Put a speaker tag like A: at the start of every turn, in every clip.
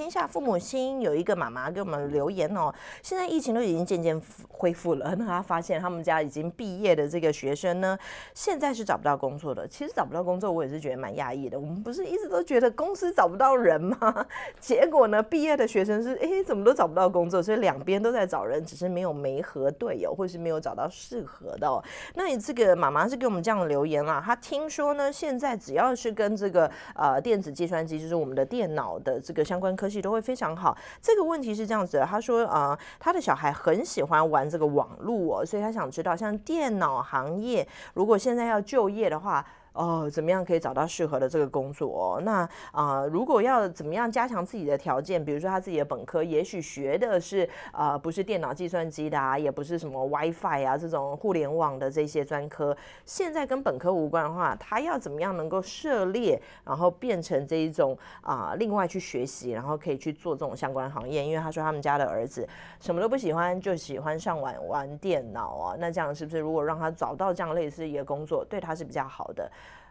A: 天下父母心，有一个妈妈给我们留言哦。现在疫情都已经渐渐恢复了，那她发现他们家已经毕业的这个学生呢，现在是找不到工作的。其实找不到工作，我也是觉得蛮压抑的。我们不是一直都觉得公司找不到人吗？结果呢，毕业的学生是哎，怎么都找不到工作，所以两边都在找人，只是没有没合对友，或是没有找到适合的。那你这个妈妈是给我们这样的留言啦。她听说呢，现在只要是跟这个呃电子计算机，就是我们的电脑的这个相关科。都会非常好。这个问题是这样子的，他说，呃，他的小孩很喜欢玩这个网络哦，所以他想知道，像电脑行业，如果现在要就业的话。哦，怎么样可以找到适合的这个工作？那啊，如果要怎么样加强自己的条件，比如说他自己的本科也许学的是啊，不是电脑计算机的，也不是什么 WiFi 啊这种互联网的这些专科，现在跟本科无关的话，他要怎么样能够涉猎，然后变成这一种啊，另外去学习，然后可以去做这种相关行业。因为他说他们家的儿子什么都不喜欢，就喜欢上网玩电脑啊。那这样是不是如果让他找到这样类似一个工作，对他是比较好的？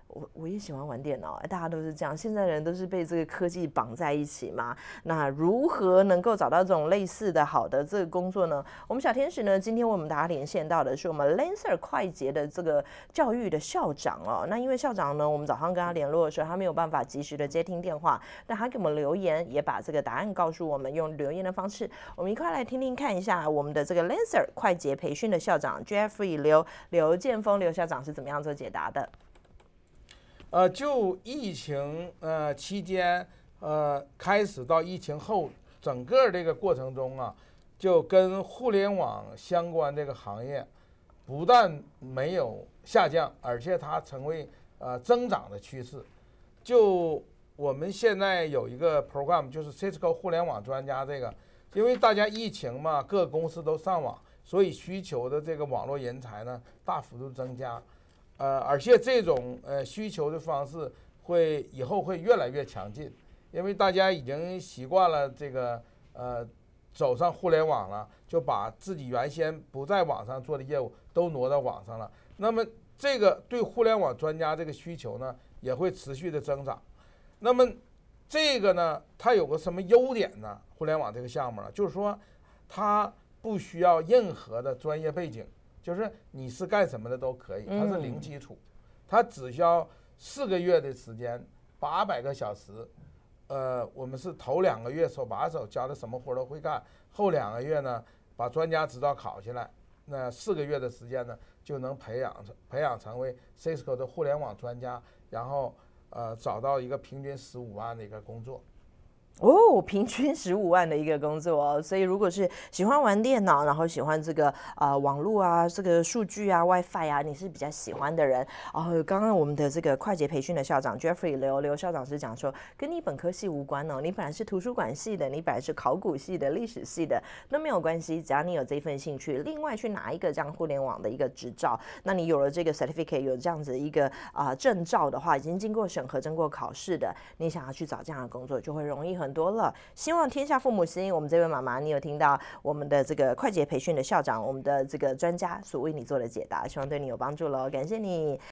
A: 我我也喜欢玩电脑，大家都是这样。现在人都是被这个科技绑在一起嘛？那如何能够找到这种类似的好的这个工作呢？我们小天使呢，今天为我们大家连线到的是我们 Lancer 快捷的这个教育的校长哦。那因为校长呢，我们早上跟他联络的时候，他没有办法及时的接听电话，但他给我们留言，也把这个答案告诉我们，用留言的方式，我们一块来听听看一下我们的这个 Lancer 快捷培训的校长 Jeffrey 刘刘建峰刘校长是怎么样做解答的。
B: 呃，就疫情呃期间，呃开始到疫情后，整个这个过程中啊，就跟互联网相关这个行业不但没有下降，而且它成为呃增长的趋势。就我们现在有一个 program，就是 Cisco 互联网专家这个，因为大家疫情嘛，各个公司都上网，所以需求的这个网络人才呢大幅度增加。呃，而且这种呃需求的方式会以后会越来越强劲，因为大家已经习惯了这个呃走上互联网了，就把自己原先不在网上做的业务都挪到网上了。那么这个对互联网专家这个需求呢也会持续的增长。那么这个呢它有个什么优点呢？互联网这个项目呢，就是说它不需要任何的专业背景。就是你是干什么的都可以，它是零基础，它只需要四个月的时间，八百个小时。呃，我们是头两个月手把手教的，什么活都会干。后两个月呢，把专家执照考下来。那四个月的时间呢，就能培养成培养成为 Cisco 的互联网专家，然后呃找到一个平均十五万的一个工作。
A: 哦，平均十五万的一个工作哦，所以如果是喜欢玩电脑，然后喜欢这个呃网络啊，这个数据啊，WiFi 啊，你是比较喜欢的人哦。刚刚我们的这个快捷培训的校长 Jeffrey 刘刘校长是讲说，跟你本科系无关哦，你本来是图书馆系的，你本来是考古系的、历史系的，那没有关系，只要你有这份兴趣，另外去拿一个这样互联网的一个执照，那你有了这个 certificate，有这样子一个啊证照的话，已经经过审核、经过考试的，你想要去找这样的工作，就会容易很。多了，希望天下父母心。我们这位妈妈，你有听到我们的这个快捷培训的校长，我们的这个专家所为你做的解答，希望对你有帮助喽，感谢你。